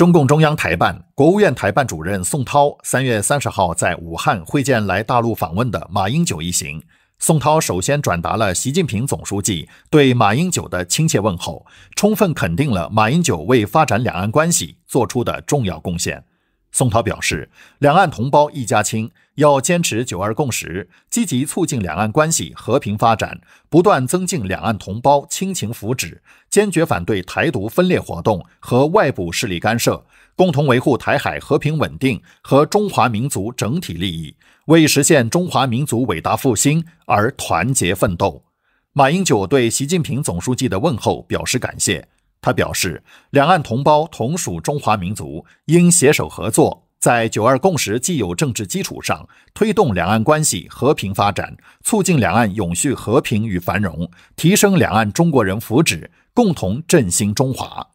中共中央台办、国务院台办主任宋涛三月三十号在武汉会见来大陆访问的马英九一行。宋涛首先转达了习近平总书记对马英九的亲切问候，充分肯定了马英九为发展两岸关系作出的重要贡献。宋涛表示，两岸同胞一家亲，要坚持“九二共识”，积极促进两岸关系和平发展，不断增进两岸同胞亲情福祉，坚决反对台独分裂活动和外部势力干涉，共同维护台海和平稳定和中华民族整体利益，为实现中华民族伟大复兴而团结奋斗。马英九对习近平总书记的问候表示感谢。他表示，两岸同胞同属中华民族，应携手合作，在“九二共识”既有政治基础上，推动两岸关系和平发展，促进两岸永续和平与繁荣，提升两岸中国人福祉，共同振兴中华。